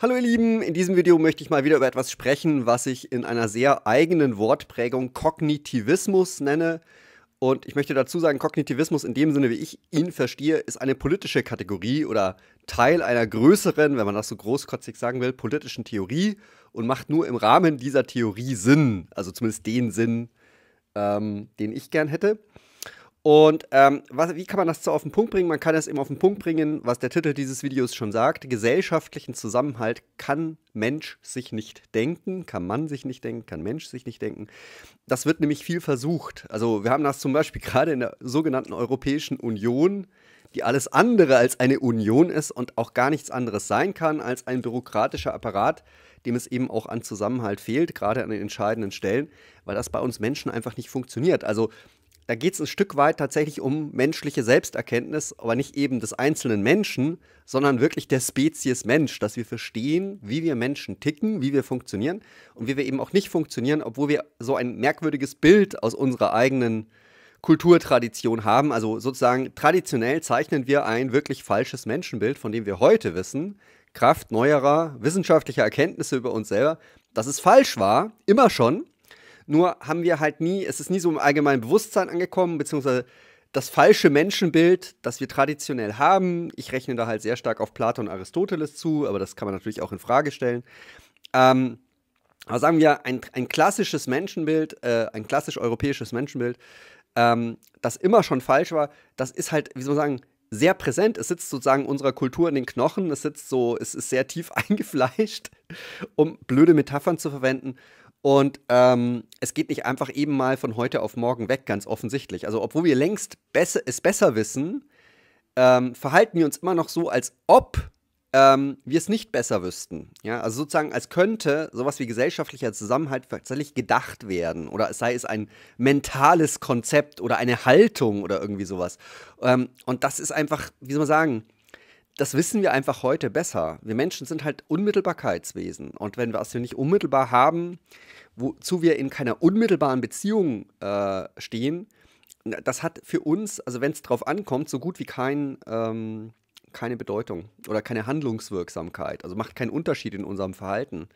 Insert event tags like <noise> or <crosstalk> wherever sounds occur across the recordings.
Hallo ihr Lieben, in diesem Video möchte ich mal wieder über etwas sprechen, was ich in einer sehr eigenen Wortprägung Kognitivismus nenne. Und ich möchte dazu sagen, Kognitivismus in dem Sinne, wie ich ihn verstehe, ist eine politische Kategorie oder Teil einer größeren, wenn man das so großkotzig sagen will, politischen Theorie und macht nur im Rahmen dieser Theorie Sinn, also zumindest den Sinn, ähm, den ich gern hätte. Und ähm, was, wie kann man das so auf den Punkt bringen? Man kann es eben auf den Punkt bringen, was der Titel dieses Videos schon sagt. Gesellschaftlichen Zusammenhalt kann Mensch sich nicht denken, kann Mann sich nicht denken, kann Mensch sich nicht denken. Das wird nämlich viel versucht. Also wir haben das zum Beispiel <laughs> gerade in der sogenannten Europäischen Union, die alles andere als eine Union ist und auch gar nichts anderes sein kann als ein bürokratischer Apparat, dem es eben auch an Zusammenhalt fehlt, gerade an den entscheidenden Stellen, weil das bei uns Menschen einfach nicht funktioniert. Also da geht es ein Stück weit tatsächlich um menschliche Selbsterkenntnis, aber nicht eben des einzelnen Menschen, sondern wirklich der Spezies Mensch, dass wir verstehen, wie wir Menschen ticken, wie wir funktionieren und wie wir eben auch nicht funktionieren, obwohl wir so ein merkwürdiges Bild aus unserer eigenen Kulturtradition haben. Also sozusagen traditionell zeichnen wir ein wirklich falsches Menschenbild, von dem wir heute wissen, Kraft neuerer wissenschaftlicher Erkenntnisse über uns selber, dass es falsch war, immer schon nur haben wir halt nie, es ist nie so im allgemeinen Bewusstsein angekommen, beziehungsweise das falsche Menschenbild, das wir traditionell haben. Ich rechne da halt sehr stark auf Platon und Aristoteles zu, aber das kann man natürlich auch in Frage stellen. Ähm, aber sagen wir, ein, ein klassisches Menschenbild, äh, ein klassisch europäisches Menschenbild, ähm, das immer schon falsch war, das ist halt, wie soll man sagen, sehr präsent. Es sitzt sozusagen unserer Kultur in den Knochen. Es sitzt so, es ist sehr tief <laughs> eingefleischt, um blöde Metaphern zu verwenden. Und ähm, es geht nicht einfach eben mal von heute auf morgen weg, ganz offensichtlich. Also, obwohl wir längst besser, es besser wissen, ähm, verhalten wir uns immer noch so, als ob ähm, wir es nicht besser wüssten. Ja? Also sozusagen, als könnte sowas wie gesellschaftlicher Zusammenhalt tatsächlich gedacht werden oder es sei es ein mentales Konzept oder eine Haltung oder irgendwie sowas. Ähm, und das ist einfach, wie soll man sagen, das wissen wir einfach heute besser. Wir Menschen sind halt Unmittelbarkeitswesen. Und wenn wir es hier nicht unmittelbar haben, wozu wir in keiner unmittelbaren Beziehung äh, stehen, das hat für uns, also wenn es drauf ankommt, so gut wie kein, ähm, keine Bedeutung oder keine Handlungswirksamkeit. Also macht keinen Unterschied in unserem Verhalten.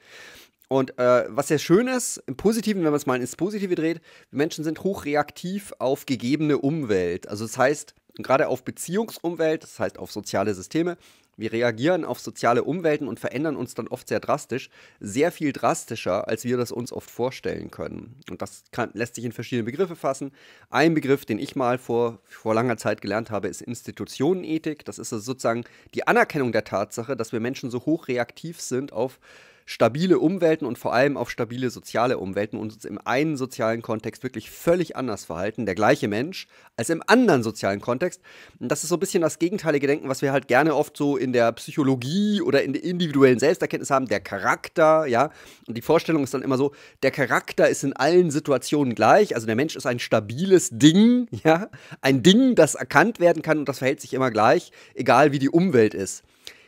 Und äh, was sehr schön ist, im Positiven, wenn man es mal ins Positive dreht, Menschen sind hochreaktiv auf gegebene Umwelt. Also das heißt, gerade auf Beziehungsumwelt, das heißt auf soziale Systeme, wir reagieren auf soziale Umwelten und verändern uns dann oft sehr drastisch, sehr viel drastischer, als wir das uns oft vorstellen können. Und das kann, lässt sich in verschiedene Begriffe fassen. Ein Begriff, den ich mal vor, vor langer Zeit gelernt habe, ist Institutionenethik. Das ist also sozusagen die Anerkennung der Tatsache, dass wir Menschen so hoch reaktiv sind auf äh, stabile Umwelten und vor allem auf stabile soziale Umwelten und uns im einen sozialen Kontext wirklich völlig anders verhalten, der gleiche Mensch, als im anderen sozialen Kontext. Und das ist so ein bisschen das gegenteilige Denken, was wir halt gerne oft so in der Psychologie oder in der individuellen Selbsterkenntnis haben, der Charakter, ja. Und die Vorstellung ist dann immer so, der Charakter ist in allen Situationen gleich, also der Mensch ist ein stabiles Ding, <laughs> ja, ein Ding, das erkannt werden kann und das verhält sich immer gleich, egal wie die Umwelt ist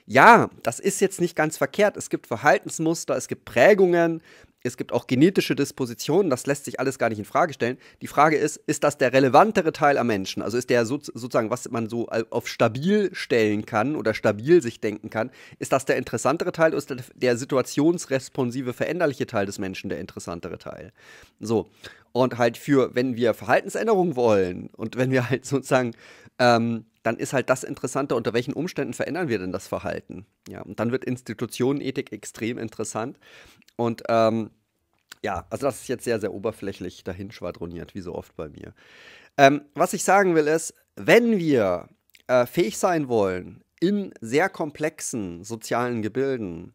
ja, das ist jetzt nicht ganz verkehrt. Es gibt Verhaltensmuster, es gibt Prägungen, es gibt auch genetische Dispositionen, das lässt sich alles gar nicht in Frage stellen. Die Frage ist, ist das der relevantere Teil am Menschen? Also ist der so, sozusagen, was man so auf stabil stellen kann oder stabil sich denken kann, ist das der interessantere Teil oder ist der, der situationsresponsive, veränderliche Teil des Menschen der interessantere Teil? So. Und halt für, wenn wir Verhaltensänderungen wollen und wenn wir halt sozusagen ähm, dann ist halt das Interessante, unter welchen Umständen verändern wir denn das Verhalten? Ja, und dann wird Institutionenethik extrem interessant. Und ähm, ja, also das ist jetzt sehr, sehr oberflächlich dahin schwadroniert, wie so oft bei mir. Ähm, was ich sagen will ist, wenn wir äh, fähig sein wollen, in sehr komplexen sozialen Gebilden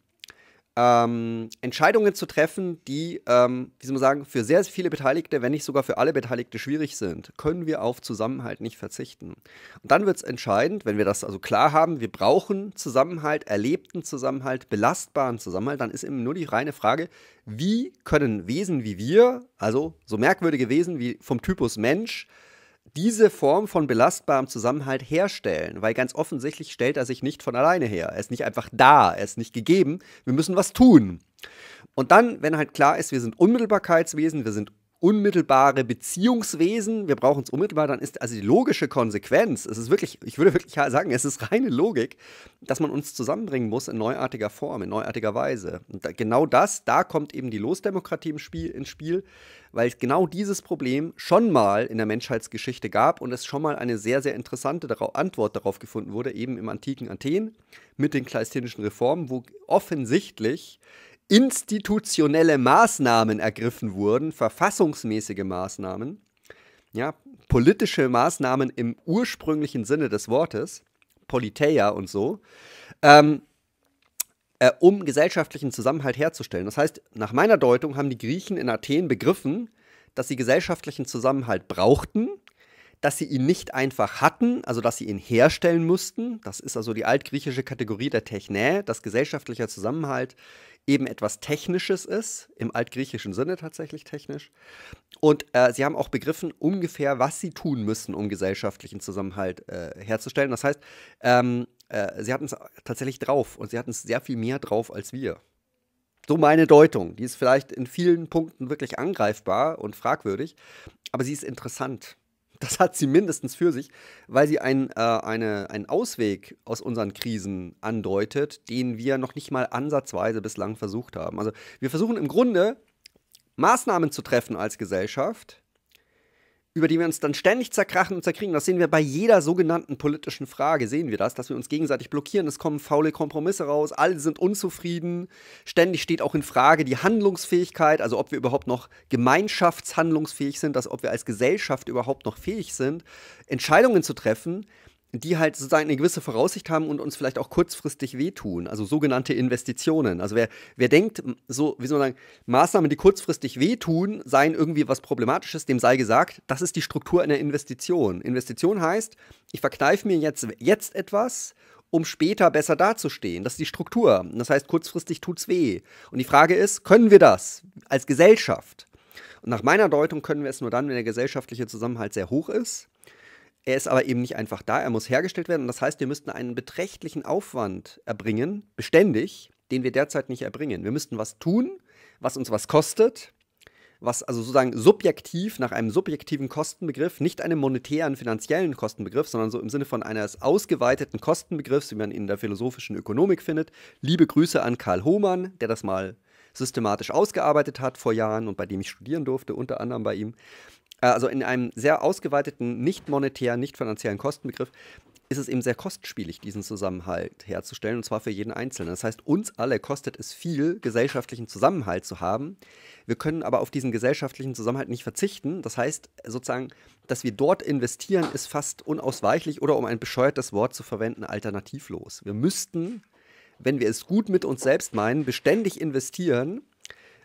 ähm, Entscheidungen zu treffen, die, ähm, wie soll man sagen, für sehr, sehr viele Beteiligte, wenn nicht sogar für alle Beteiligte schwierig sind, können wir auf Zusammenhalt nicht verzichten. Und dann wird es entscheidend, wenn wir das also klar haben, wir brauchen Zusammenhalt, erlebten Zusammenhalt, belastbaren Zusammenhalt, dann ist eben nur die reine Frage, wie können Wesen wie wir, also so merkwürdige Wesen wie vom Typus Mensch, diese Form von belastbarem Zusammenhalt herstellen, weil ganz offensichtlich stellt er sich nicht von alleine her. Er ist nicht einfach da, er ist nicht gegeben. Wir müssen was tun. Und dann, wenn halt klar ist, wir sind Unmittelbarkeitswesen, wir sind unmittelbare Beziehungswesen, wir brauchen es unmittelbar, dann ist also die logische Konsequenz, es ist wirklich, ich würde wirklich <laughs> sagen, es ist reine Logik, dass man uns zusammenbringen muss in neuartiger Form, in neuartiger Weise. Und da, genau das, da kommt eben die Losdemokratie im Spiel, ins Spiel, weil es genau dieses Problem schon mal in der Menschheitsgeschichte gab und es schon mal eine sehr, sehr interessante darauf, Antwort darauf gefunden wurde, eben im antiken Athen mit den kleistinischen Reformen, wo offensichtlich institutionelle Maßnahmen ergriffen wurden, verfassungsmäßige Maßnahmen, ja, politische Maßnahmen im ursprünglichen Sinne des Wortes, Politeia und so, ähm, äh, um gesellschaftlichen Zusammenhalt herzustellen. Das heißt, nach meiner Deutung haben die Griechen in Athen begriffen, dass sie gesellschaftlichen Zusammenhalt brauchten, dass sie ihn nicht einfach hatten, also dass sie ihn herstellen mussten. Das ist also die altgriechische Kategorie der Technä, dass gesellschaftlicher Zusammenhalt eben etwas Technisches ist, im altgriechischen Sinne tatsächlich technisch. Und äh, sie haben auch begriffen ungefähr, was sie tun müssen, um gesellschaftlichen Zusammenhalt äh, herzustellen. Das heißt, ähm, äh, sie hatten es tatsächlich drauf und sie hatten es sehr viel mehr drauf als wir. So meine Deutung. Die ist vielleicht in vielen Punkten wirklich angreifbar und fragwürdig, aber sie ist interessant. Das hat sie mindestens für sich, weil sie ein, äh, eine, einen Ausweg aus unseren Krisen andeutet, den wir noch nicht mal ansatzweise bislang versucht haben. Also wir versuchen im Grunde Maßnahmen zu treffen als Gesellschaft, über die wir uns dann ständig zerkrachen und zerkriegen. Das sehen wir bei jeder sogenannten politischen Frage, sehen wir das, dass wir uns gegenseitig blockieren, es kommen faule Kompromisse raus, alle sind unzufrieden, ständig steht auch in Frage die Handlungsfähigkeit, also ob wir überhaupt noch gemeinschaftshandlungsfähig sind, dass ob wir als Gesellschaft überhaupt noch fähig sind, Entscheidungen zu treffen, die halt sozusagen eine gewisse Voraussicht haben und uns vielleicht auch kurzfristig wehtun, also sogenannte Investitionen. Also wer, wer denkt, so, wie soll man sagen, Maßnahmen, die kurzfristig wehtun, seien irgendwie was Problematisches, dem sei gesagt, das ist die Struktur einer Investition. Investition heißt, ich verkneife mir jetzt, jetzt etwas, um später besser dazustehen. Das ist die Struktur. Das heißt, kurzfristig tut's weh. Und die Frage ist, können wir das als Gesellschaft? Und nach meiner Deutung können wir es nur dann, wenn der gesellschaftliche Zusammenhalt sehr hoch ist er ist aber eben nicht einfach da, er muss hergestellt werden. das heißt, wir müssten einen beträchtlichen Aufwand erbringen, beständig, den wir derzeit nicht erbringen. Wir müssten was tun, was uns was kostet, was also sozusagen subjektiv nach einem subjektiven Kostenbegriff, nicht einem monetären finanziellen Kostenbegriff, sondern so im Sinne von eines ausgeweiteten Kostenbegriffs, wie man ihn in der philosophischen Ökonomik findet. Liebe Grüße an Karl Hohmann, der das mal systematisch ausgearbeitet hat vor Jahren und bei dem ich studieren durfte, unter anderem bei ihm. Äh, also in einem sehr ausgeweiteten, nicht monetären, nicht finanziellen Kostenbegriff, ist es eben sehr kostspielig, diesen Zusammenhalt herzustellen, und zwar für jeden Einzelnen. Das heißt, uns alle kostet es viel, gesellschaftlichen Zusammenhalt zu haben. Wir können aber auf diesen gesellschaftlichen Zusammenhalt nicht verzichten. Das heißt, sozusagen, dass wir dort investieren, ist fast unausweichlich oder, um ein bescheuertes Wort zu verwenden, alternativlos. Wir müssten, wenn wir es gut mit uns selbst meinen, beständig investieren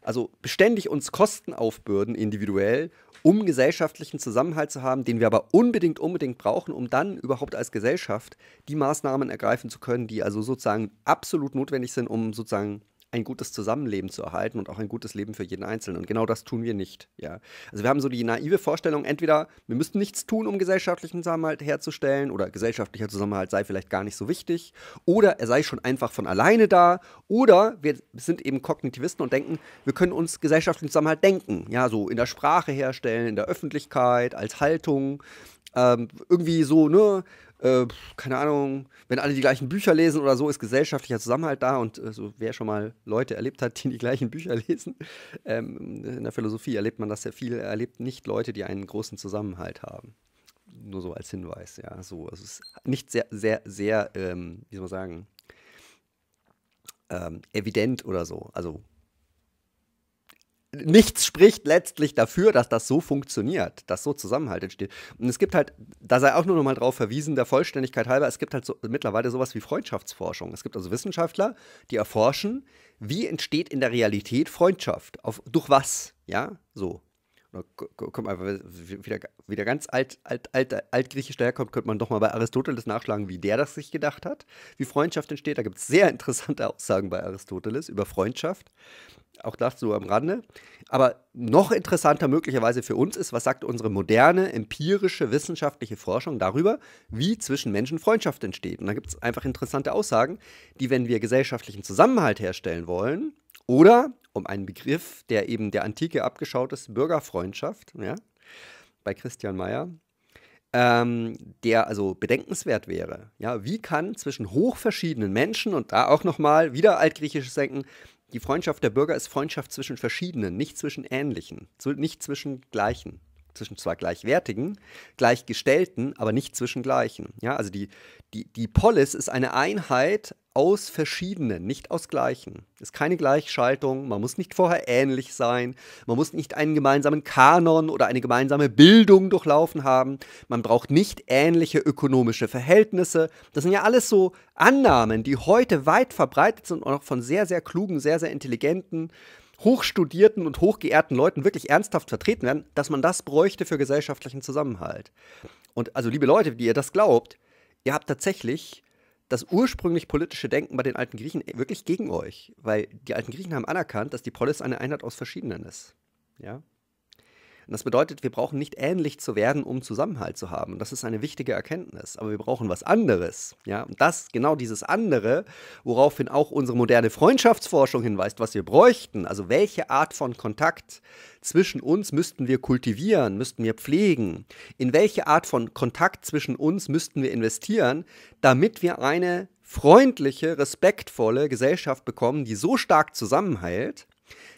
also beständig uns Kosten aufbürden individuell, um gesellschaftlichen Zusammenhalt zu haben, den wir aber unbedingt, unbedingt brauchen, um dann überhaupt als Gesellschaft die Maßnahmen ergreifen zu können, die also sozusagen absolut notwendig sind, um sozusagen ein gutes Zusammenleben zu erhalten und auch ein gutes Leben für jeden Einzelnen. Und genau das tun wir nicht. Ja. Also wir haben so die naive Vorstellung, entweder wir müssten nichts tun, um gesellschaftlichen Zusammenhalt herzustellen oder gesellschaftlicher Zusammenhalt sei vielleicht gar nicht so wichtig oder er sei schon einfach von alleine da oder wir sind eben Kognitivisten und denken, wir können uns gesellschaftlichen Zusammenhalt denken. Ja, so in der Sprache herstellen, in der Öffentlichkeit, als Haltung. Ähm, irgendwie so, ne, äh, keine Ahnung, wenn alle die gleichen Bücher lesen oder so, ist gesellschaftlicher Zusammenhalt da und äh, so, wer schon mal Leute erlebt hat, die die gleichen Bücher <laughs> lesen, ähm, in der Philosophie erlebt man das sehr viel, erlebt nicht Leute, die einen großen Zusammenhalt haben. Nur so als Hinweis, ja, so. Also es ist nicht sehr, sehr, sehr, ähm, wie soll man sagen, ähm, evident oder so. Also nichts spricht letztlich dafür, dass das so funktioniert, dass so Zusammenhalt entsteht. Und es gibt halt, da sei auch nur nochmal drauf verwiesen, der Vollständigkeit halber, es gibt halt so, mittlerweile sowas wie Freundschaftsforschung. Es gibt also Wissenschaftler, die erforschen, wie entsteht in der Realität Freundschaft? Auf, durch was? Ja, so. Komm einfach, wieder, wieder ganz alt, alt, alt, altgriechisch daherkommt, könnte man doch mal bei Aristoteles nachschlagen, wie der das sich gedacht hat, wie Freundschaft entsteht. Da gibt es sehr <laughs> interessante Aussagen bei Aristoteles über Freundschaft. Auch das so am Rande. Aber noch interessanter möglicherweise für uns ist, was sagt unsere moderne, empirische, wissenschaftliche Forschung darüber, wie zwischen Menschen Freundschaft entsteht. Und da gibt es einfach interessante Aussagen, die, wenn wir gesellschaftlichen Zusammenhalt herstellen wollen oder um einen Begriff, der eben der Antike abgeschaut ist, Bürgerfreundschaft, ja, bei Christian Mayer, ähm, der also bedenkenswert wäre. Ja, wie kann zwischen hochverschiedenen Menschen und da auch nochmal wieder altgriechisches Denken, die Freundschaft der Bürger ist Freundschaft zwischen verschiedenen, nicht zwischen ähnlichen, nicht zwischen gleichen zwischen zwar gleichwertigen, gleichgestellten, aber nicht zwischen gleichen. Ja, also die, die, die Polis ist eine Einheit aus verschiedenen, nicht aus gleichen. Ist keine Gleichschaltung, man muss nicht vorher ähnlich sein, man muss nicht einen gemeinsamen Kanon oder eine gemeinsame Bildung durchlaufen haben, man braucht nicht ähnliche ökonomische Verhältnisse. Das sind ja alles so Annahmen, die heute weit verbreitet sind und auch von sehr, sehr klugen, sehr, sehr intelligenten, hochstudierten und hochgeehrten Leuten wirklich ernsthaft vertreten werden, dass man das bräuchte für gesellschaftlichen Zusammenhalt. Und also, liebe Leute, die ihr das glaubt, ihr habt tatsächlich das ursprünglich politische Denken bei den alten Griechen wirklich gegen euch, weil die alten Griechen haben anerkannt, dass die Polis eine Einheit aus Verschiedenen ist. Ja? das bedeutet, wir brauchen nicht ähnlich zu werden, um Zusammenhalt zu haben. Das ist eine wichtige Erkenntnis. Aber wir brauchen was anderes. Ja? Und das, genau dieses andere, woraufhin auch unsere moderne Freundschaftsforschung hinweist, was wir bräuchten. Also welche Art von Kontakt zwischen uns müssten wir kultivieren, müssten wir pflegen? In welche Art von Kontakt zwischen uns müssten wir investieren, damit wir eine freundliche, respektvolle Gesellschaft bekommen, die so stark zusammenhält,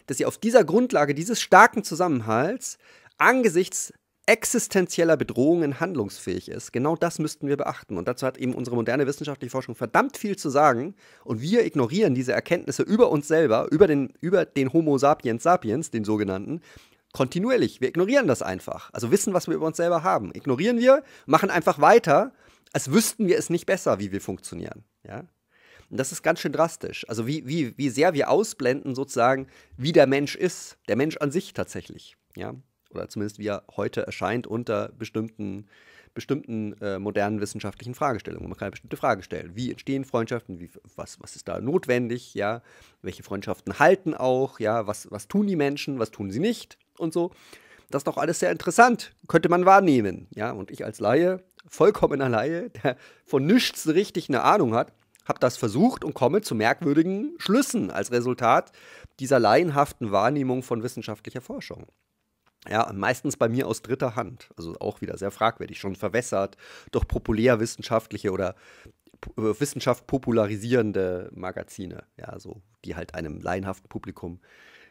dass sie auf dieser Grundlage dieses starken Zusammenhalts angesichts existenzieller Bedrohungen handlungsfähig ist. Genau das müssten wir beachten. Und dazu hat eben unsere moderne wissenschaftliche Forschung verdammt viel zu sagen. Und wir ignorieren diese Erkenntnisse über uns selber, über den, über den Homo sapiens sapiens, den sogenannten, kontinuierlich. Wir ignorieren das einfach. Also wissen, was wir über uns selber haben. Ignorieren wir, machen einfach weiter, als wüssten wir es nicht besser, wie wir funktionieren. Ja? Und das ist ganz schön drastisch. Also wie, wie, wie sehr wir ausblenden sozusagen, wie der Mensch ist, der Mensch an sich tatsächlich. Ja? Oder zumindest wie er heute erscheint unter bestimmten, bestimmten äh, modernen wissenschaftlichen Fragestellungen. Man kann eine bestimmte Frage stellen. Wie entstehen Freundschaften? Wie, was, was ist da notwendig? Ja? Welche Freundschaften halten auch? Ja? Was, was tun die Menschen? Was tun sie nicht? Und so. Das ist doch alles sehr interessant, könnte man wahrnehmen. Ja, und ich als Laie, vollkommener Laie, der von nichts richtig eine Ahnung hat, habe das versucht und komme zu merkwürdigen Schlüssen als Resultat dieser laienhaften Wahrnehmung von wissenschaftlicher Forschung. Ja, meistens bei mir aus dritter Hand. Also auch wieder sehr fragwürdig, schon verwässert durch populärwissenschaftliche oder äh, Wissenschaft popularisierende Magazine, ja, so, die halt einem laienhaften Publikum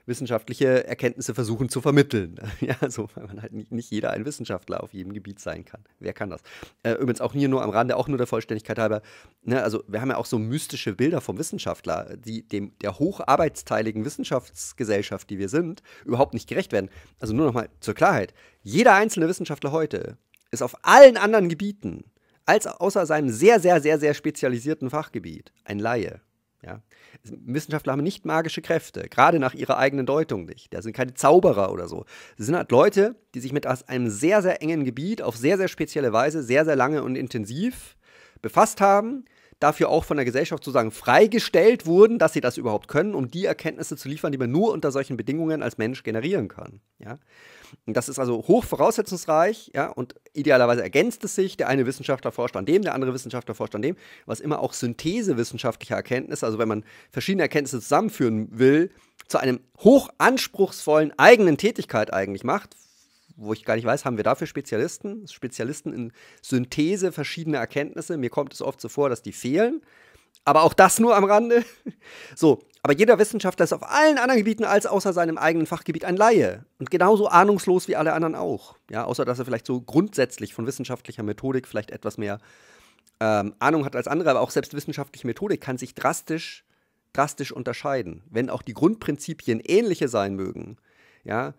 wissenschaftliche Erkenntnisse versuchen zu vermitteln. <laughs> Ja, so, weil man halt nicht, nicht jeder ein Wissenschaftler auf jedem Gebiet sein kann. Wer kann das? Äh, übrigens auch hier nur am Rande, auch nur der Vollständigkeit halber. Ne, also, wir haben ja auch so mystische Bilder vom Wissenschaftler, die dem, der hocharbeitsteiligen Wissenschaftsgesellschaft, die wir sind, überhaupt nicht gerecht werden. Also, nur nochmal zur Klarheit: jeder einzelne Wissenschaftler heute ist auf allen anderen Gebieten als außer seinem sehr, sehr, sehr, sehr spezialisierten Fachgebiet ein Laie. Ja. Wissenschaftler haben nicht magische Kräfte, gerade nach ihrer eigenen Deutung nicht. Das sind keine Zauberer oder so. Sie sind halt Leute, die sich mit einem sehr, sehr engen Gebiet auf sehr, sehr spezielle Weise sehr, sehr lange und intensiv befasst haben dafür auch von der Gesellschaft sozusagen freigestellt wurden, dass sie das überhaupt können, um die Erkenntnisse zu liefern, die man nur unter solchen Bedingungen als Mensch generieren kann. Ja? Und das ist also hoch voraussetzungsreich ja? und idealerweise ergänzt es sich. Der eine Wissenschaftler forscht an dem, der andere Wissenschaftler forscht an dem, was immer auch Synthese wissenschaftlicher Erkenntnisse, also wenn man verschiedene Erkenntnisse zusammenführen will, zu einem hoch anspruchsvollen eigenen Tätigkeit eigentlich macht, wo ich gar nicht weiß, haben wir dafür Spezialisten? Spezialisten in Synthese verschiedener Erkenntnisse. Mir kommt es oft so vor, dass die fehlen. Aber auch das nur am Rande. <laughs> So, aber jeder Wissenschaftler ist auf allen anderen Gebieten als außer seinem eigenen Fachgebiet ein Laie und genauso ahnungslos wie alle anderen auch. Ja, außer dass er vielleicht so grundsätzlich von wissenschaftlicher Methodik vielleicht etwas mehr ähm, Ahnung hat als andere, aber auch selbst wissenschaftliche Methodik kann sich drastisch, drastisch unterscheiden, wenn auch die Grundprinzipien ähnliche sein mögen. Ja,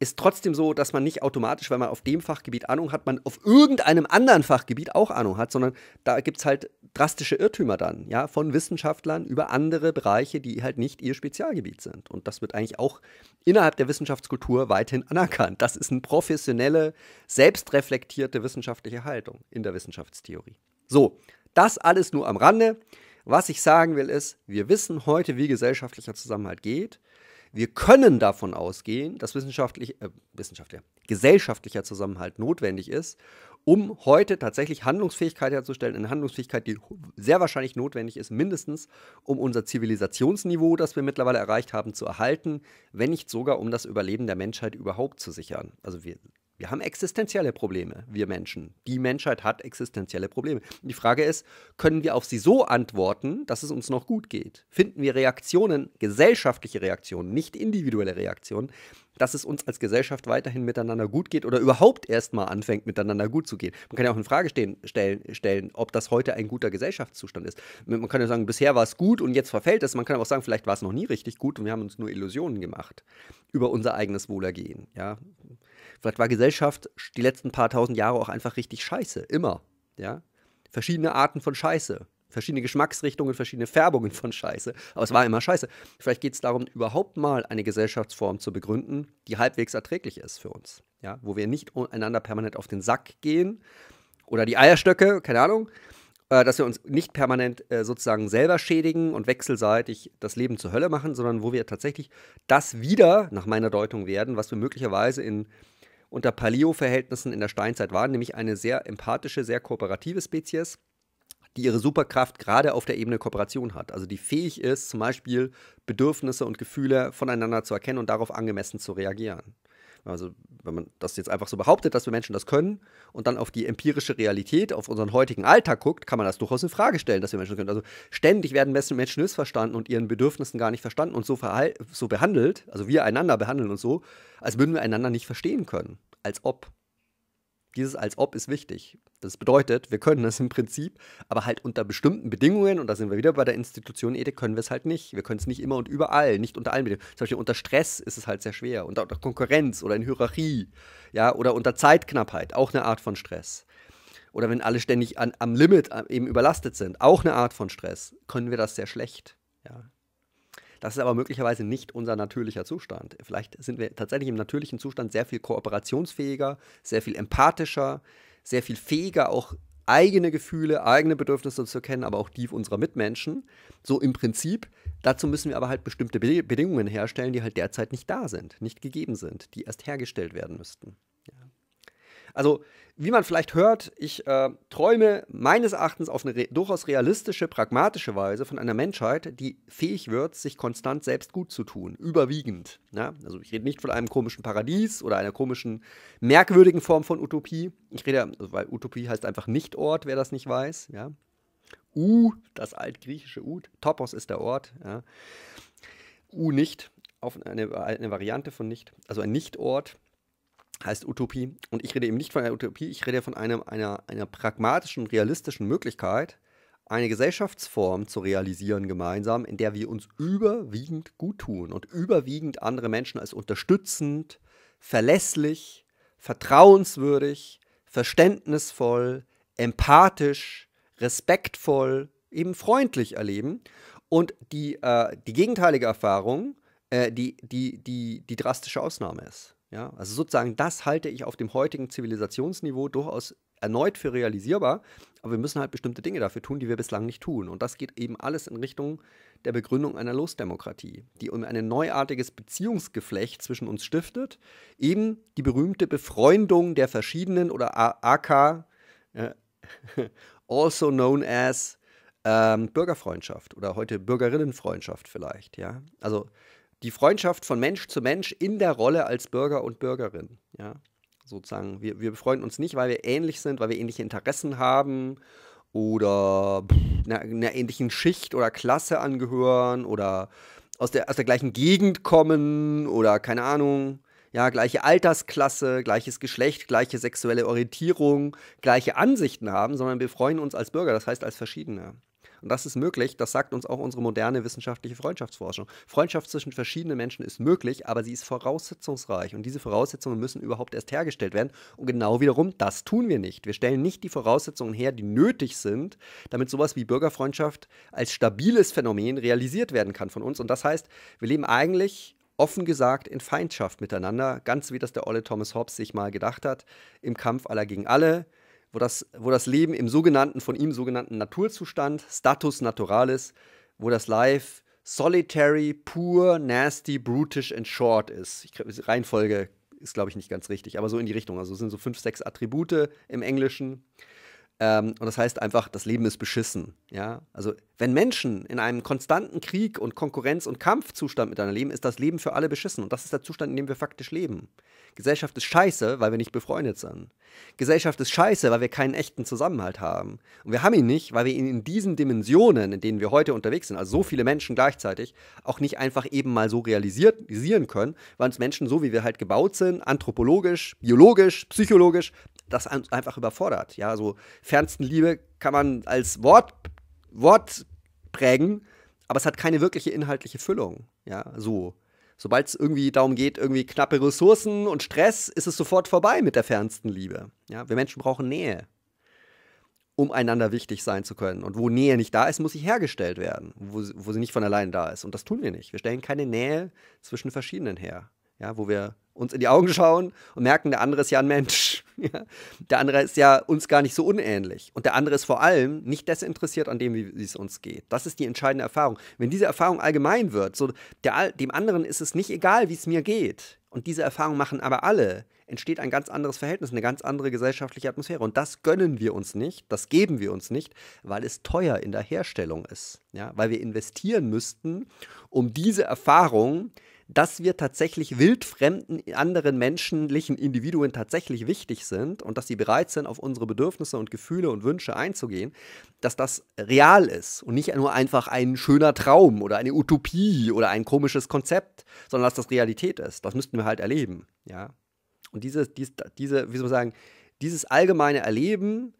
ist trotzdem so, dass man nicht automatisch, wenn man auf dem Fachgebiet Ahnung hat, man auf irgendeinem anderen Fachgebiet auch Ahnung hat, sondern da gibt es halt drastische Irrtümer dann, ja, von Wissenschaftlern über andere Bereiche, die halt nicht ihr Spezialgebiet sind. Und das wird eigentlich auch innerhalb der Wissenschaftskultur weiterhin anerkannt. Das ist eine professionelle, selbstreflektierte wissenschaftliche Haltung in der Wissenschaftstheorie. So, das alles nur am Rande. Was ich sagen will ist, wir wissen heute, wie gesellschaftlicher Zusammenhalt geht. Wir können davon ausgehen, dass wissenschaftlich, äh, wissenschaftlicher, gesellschaftlicher Zusammenhalt notwendig ist, um heute tatsächlich Handlungsfähigkeit herzustellen. Eine Handlungsfähigkeit, die sehr wahrscheinlich notwendig ist, mindestens um unser Zivilisationsniveau, das wir mittlerweile erreicht haben, zu erhalten, wenn nicht sogar um das Überleben der Menschheit überhaupt zu sichern. Also wir wir haben existenzielle Probleme, wir Menschen. Die Menschheit hat existenzielle Probleme. Und die Frage ist, können wir auf sie so antworten, dass es uns noch gut geht? Finden wir Reaktionen, gesellschaftliche Reaktionen, nicht individuelle Reaktionen, dass es uns als Gesellschaft weiterhin miteinander gut geht oder überhaupt erstmal anfängt, miteinander gut zu gehen. Man kann ja auch in Frage stehen, stellen, stellen, ob das heute ein guter Gesellschaftszustand ist. Man kann ja sagen, bisher war es gut und jetzt verfällt es. Man kann aber auch sagen, vielleicht war es noch nie richtig gut und wir haben uns nur Illusionen gemacht über unser eigenes Wohlergehen. Ja? Vielleicht war Gesellschaft die letzten paar tausend Jahre auch einfach richtig scheiße. Immer. Ja? Verschiedene Arten von Scheiße verschiedene Geschmacksrichtungen, verschiedene Färbungen von Scheiße. Aber es war immer Scheiße. Vielleicht geht es darum, überhaupt mal eine Gesellschaftsform zu begründen, die halbwegs erträglich ist für uns. Ja, wo wir nicht einander permanent auf den Sack gehen oder die Eierstöcke, keine Ahnung, äh, dass wir uns nicht permanent äh, sozusagen selber schädigen und wechselseitig das Leben zur Hölle machen, sondern wo wir tatsächlich das wieder, nach meiner Deutung, werden, was wir möglicherweise in unter Paleo-Verhältnissen in der Steinzeit waren, nämlich eine sehr empathische, sehr kooperative Spezies, die ihre Superkraft gerade auf der Ebene Kooperation hat. Also die fähig ist, zum Beispiel Bedürfnisse und Gefühle voneinander zu erkennen und darauf angemessen zu reagieren. Also wenn man das jetzt einfach so behauptet, dass wir Menschen das können und dann auf die empirische Realität, auf unseren heutigen Alltag guckt, kann man das durchaus in Frage stellen, dass wir Menschen können. Also ständig werden Menschen missverstanden und ihren Bedürfnissen gar nicht verstanden und so, so behandelt, also wir einander behandeln und so, als würden wir einander nicht verstehen können. Als ob. Dieses als ob ist wichtig. Das bedeutet, wir können es im Prinzip, aber halt unter bestimmten Bedingungen, und da sind wir wieder bei der Institution Ethik, können wir es halt nicht. Wir können es nicht immer und überall, nicht unter allen Bedingungen. Zum Beispiel unter Stress ist es halt sehr schwer, unter, unter Konkurrenz oder in Hierarchie, ja, oder unter Zeitknappheit, auch eine Art von Stress oder wenn alle ständig an, am Limit äh, eben überlastet sind, auch eine Art von Stress, können wir das sehr schlecht. Ja. Das ist aber möglicherweise nicht unser natürlicher Zustand. Vielleicht sind wir tatsächlich im natürlichen Zustand sehr viel kooperationsfähiger, sehr viel empathischer, sehr viel fähiger, auch eigene Gefühle, eigene Bedürfnisse zu erkennen, aber auch die unserer Mitmenschen. So im Prinzip. Dazu müssen wir aber halt bestimmte Bedingungen herstellen, die halt derzeit nicht da sind, nicht gegeben sind, die erst hergestellt werden müssten. Also, wie man vielleicht hört, ich äh, träume meines Erachtens auf eine re durchaus realistische, pragmatische Weise von einer Menschheit, die fähig wird, sich konstant selbst gut zu tun, überwiegend. Ja? Ne? Also ich rede nicht von einem komischen Paradies oder einer komischen, merkwürdigen Form von Utopie. Ich rede, also, weil Utopie heißt einfach Nicht-Ort, wer das nicht weiß. Ja? U, das altgriechische U, Topos ist der Ort. Ja? U nicht, auf eine, eine Variante von nicht, also ein Nicht-Ort heißt Utopie. Und ich rede eben nicht von einer Utopie, ich rede von einem, einer, einer pragmatischen, realistischen Möglichkeit, eine Gesellschaftsform zu realisieren gemeinsam, in der wir uns überwiegend gut tun und überwiegend andere Menschen als unterstützend, verlässlich, vertrauenswürdig, verständnisvoll, empathisch, respektvoll, eben freundlich erleben. Und die, äh, die gegenteilige Erfahrung, äh, die, die, die, die drastische Ausnahme ist. Ja, also sozusagen das halte ich auf dem heutigen Zivilisationsniveau durchaus erneut für realisierbar, aber wir müssen halt bestimmte Dinge dafür tun, die wir bislang nicht tun. Und das geht eben alles in Richtung der Begründung einer Losdemokratie, die um ein neuartiges Beziehungsgeflecht zwischen uns stiftet, eben die berühmte Befreundung der verschiedenen oder AK, äh, <laughs> also known as ähm, Bürgerfreundschaft oder heute Bürgerinnenfreundschaft vielleicht, ja. Also die Freundschaft von Mensch zu Mensch in der Rolle als Bürger und Bürgerin. Ja? Sozusagen, wir, wir befreunden uns nicht, weil wir ähnlich sind, weil wir ähnliche Interessen haben oder einer, einer ähnlichen Schicht oder Klasse angehören oder aus der, aus der gleichen Gegend kommen oder keine Ahnung. Ja, gleiche Altersklasse, gleiches Geschlecht, gleiche sexuelle Orientierung, gleiche Ansichten haben, sondern wir freuen uns als Bürger, das heißt als Verschiedene. Und das ist möglich, das sagt uns auch unsere moderne wissenschaftliche Freundschaftsforschung. Freundschaft zwischen verschiedenen Menschen ist möglich, aber sie ist voraussetzungsreich. Und diese Voraussetzungen müssen überhaupt erst hergestellt werden. Und genau wiederum, das tun wir nicht. Wir stellen nicht die Voraussetzungen her, die nötig sind, damit sowas wie Bürgerfreundschaft als stabiles Phänomen realisiert werden kann von uns. Und das heißt, wir leben eigentlich offen gesagt in Feindschaft miteinander, ganz wie das der Olle Thomas Hobbes sich mal gedacht hat, im Kampf aller gegen alle wo das, wo das Leben im sogenannten, von ihm sogenannten Naturzustand, Status Naturalis, wo das Life solitary, poor, nasty, brutish and short ist. Ich, Reihenfolge ist, glaube ich, nicht ganz richtig, aber so in die Richtung. Also sind so fünf, sechs Attribute im Englischen. Ähm, und das heißt einfach, das Leben ist beschissen. Ja? Also, wenn Menschen in einem konstanten Krieg und Konkurrenz- und Kampfzustand miteinander leben, ist das Leben für alle beschissen. Und das ist der Zustand, in dem wir faktisch leben. Gesellschaft ist scheiße, weil wir nicht befreundet sind. Gesellschaft ist scheiße, weil wir keinen echten Zusammenhalt haben. Und wir haben ihn nicht, weil wir ihn in diesen Dimensionen, in denen wir heute unterwegs sind, also so viele Menschen gleichzeitig, auch nicht einfach eben mal so realisieren können, weil uns Menschen, so wie wir halt gebaut sind, anthropologisch, biologisch, psychologisch, das einfach überfordert. Ja, so also, Fernstenliebe kann man als Wort, Wort prägen, aber es hat keine wirkliche inhaltliche Füllung. Ja, so. Sobald es irgendwie darum geht, irgendwie knappe Ressourcen und Stress, ist es sofort vorbei mit der Fernstenliebe. Ja, wir Menschen brauchen Nähe, um einander wichtig sein zu können. Und wo Nähe nicht da ist, muss sie hergestellt werden, wo, wo sie nicht von alleine da ist. Und das tun wir nicht. Wir stellen keine Nähe zwischen verschiedenen her ja, wo wir uns in die Augen schauen und merken, der andere ist ja ein Mensch. <laughs> Ja? Der andere ist ja uns gar nicht so unähnlich. Und der andere ist vor allem nicht desinteressiert an dem, wie es uns geht. Das ist die entscheidende Erfahrung. Wenn diese Erfahrung allgemein wird, so der, dem anderen ist es nicht egal, wie es mir geht. Und diese Erfahrung machen aber alle, entsteht ein ganz anderes Verhältnis, eine ganz andere gesellschaftliche Atmosphäre. Und das gönnen wir uns nicht, das geben wir uns nicht, weil es teuer in der Herstellung ist. Ja? Weil wir investieren müssten, um diese Erfahrung dass wir tatsächlich wildfremden anderen menschlichen Individuen tatsächlich wichtig sind und dass sie bereit sind, auf unsere Bedürfnisse und Gefühle und Wünsche einzugehen, dass das real ist und nicht nur einfach ein schöner Traum oder eine Utopie oder ein komisches Konzept, sondern dass das Realität ist. Das müssten wir halt erleben, ja. Und diese, diese, diese wie soll man sagen, dieses allgemeine Erleben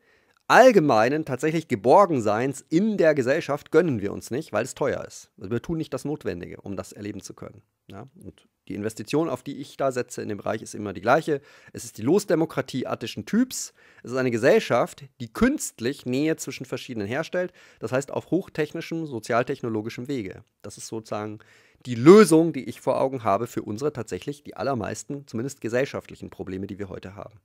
allgemeinen tatsächlich Geborgenseins in der Gesellschaft gönnen wir uns nicht, weil es teuer ist. Also wir tun nicht das Notwendige, um das erleben zu können. Ja? Und die Investition, auf die ich da setze in dem Bereich, ist immer die gleiche. Es ist die Losdemokratie attischen Typs. Es ist eine Gesellschaft, die künstlich Nähe zwischen verschiedenen herstellt. Das heißt auf hochtechnischem, sozialtechnologischem Wege. Das ist sozusagen die Lösung, die ich vor Augen habe für unsere tatsächlich die allermeisten, zumindest gesellschaftlichen Probleme, die wir heute haben.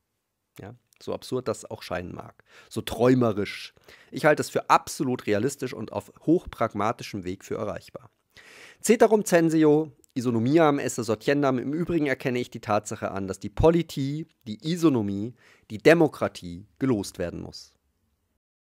Ja? So absurd das auch scheinen mag. So träumerisch. Ich halte es für absolut realistisch und auf hochpragmatischem Weg für erreichbar. Ceterum censeo, Isonomiam esse sortiendam. Im Übrigen erkenne ich die Tatsache an, dass die Politie, die Isonomie, die Demokratie gelost werden muss.